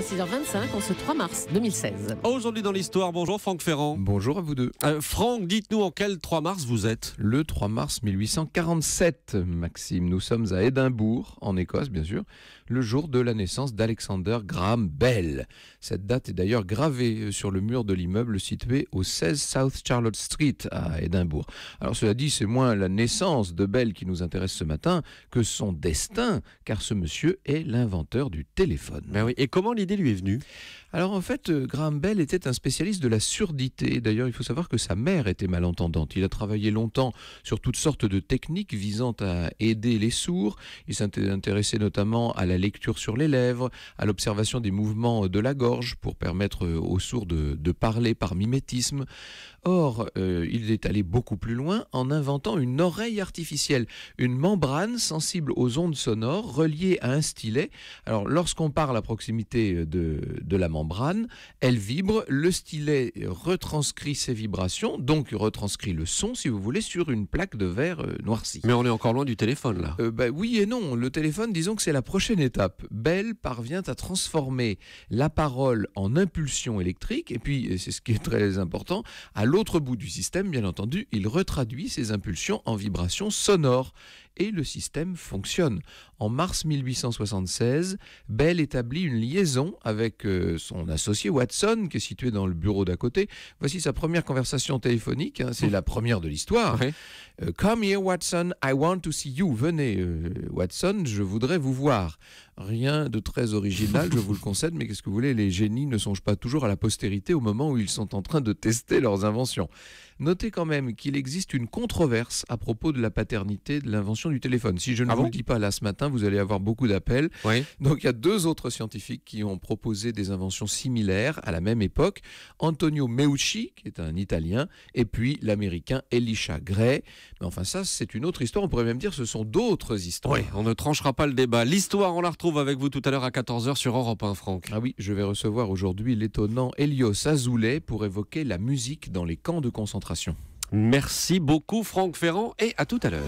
6h25 en ce 3 mars 2016. Aujourd'hui dans l'histoire, bonjour Franck Ferrand. Bonjour à vous deux. Euh, Franck, dites-nous en quel 3 mars vous êtes Le 3 mars 1847, Maxime. Nous sommes à Édimbourg, en Écosse bien sûr, le jour de la naissance d'Alexander Graham Bell. Cette date est d'ailleurs gravée euh, sur le mur de l'immeuble situé au 16 South Charlotte Street à Édimbourg. Alors cela dit, c'est moins la naissance de Bell qui nous intéresse ce matin que son destin, car ce monsieur est l'inventeur du téléphone. Ben oui, et comment l'idée lui est venu alors en fait, euh, Graham Bell était un spécialiste de la surdité. D'ailleurs, il faut savoir que sa mère était malentendante. Il a travaillé longtemps sur toutes sortes de techniques visant à aider les sourds. Il s'intéressait intéressé notamment à la lecture sur les lèvres, à l'observation des mouvements de la gorge pour permettre euh, aux sourds de, parler par mimétisme. Or, euh, il est allé beaucoup plus loin en inventant une oreille artificielle, une membrane sensible aux ondes sonores reliée à un stylet. Alors lorsqu'on parle à proximité de, de la membrane, membrane, elle vibre, le stylet retranscrit ses vibrations, donc retranscrit le son, si vous voulez, sur une plaque de verre euh, noircie. Mais on est encore loin du téléphone, là. Euh, bah oui et non, le téléphone, disons que c'est la prochaine étape. Bell parvient à transformer la parole en impulsion électrique, et puis, c'est ce qui est très important, à l'autre bout du système, bien entendu, il retraduit ces impulsions en vibrations sonores et le système fonctionne. En mars 1876, Bell établit une liaison avec euh, son associé Watson, qui est situé dans le bureau d'à côté. Voici sa première conversation téléphonique, hein, c'est la première de l'histoire. Euh, Come here, Watson, I want to see you. Venez, euh, Watson, je voudrais vous voir. Rien de très original, je vous le concède, mais qu'est-ce que vous voulez, les génies ne songent pas toujours à la postérité au moment où ils sont en train de tester leurs inventions. Notez quand même qu'il existe une controverse à propos de la paternité de l'invention du téléphone. Si je ne ah vous le dis pas là ce matin, vous allez avoir beaucoup d'appels. Donc il y a deux autres scientifiques qui ont proposé des inventions similaires à la même époque. Antonio Meucci, qui est un Italien, et puis l'Américain Elisha Gray. Mais enfin ça, c'est une autre histoire. On pourrait même dire que ce sont d'autres histoires. on ne tranchera pas le débat. L'histoire, on la retrouve avec vous tout à l'heure à 14h sur Europe 1, Franck. Ah oui, je vais recevoir aujourd'hui l'étonnant Elios Azoulay pour évoquer la musique dans les camps de concentration. Merci beaucoup Franck Ferrand et à tout à l'heure.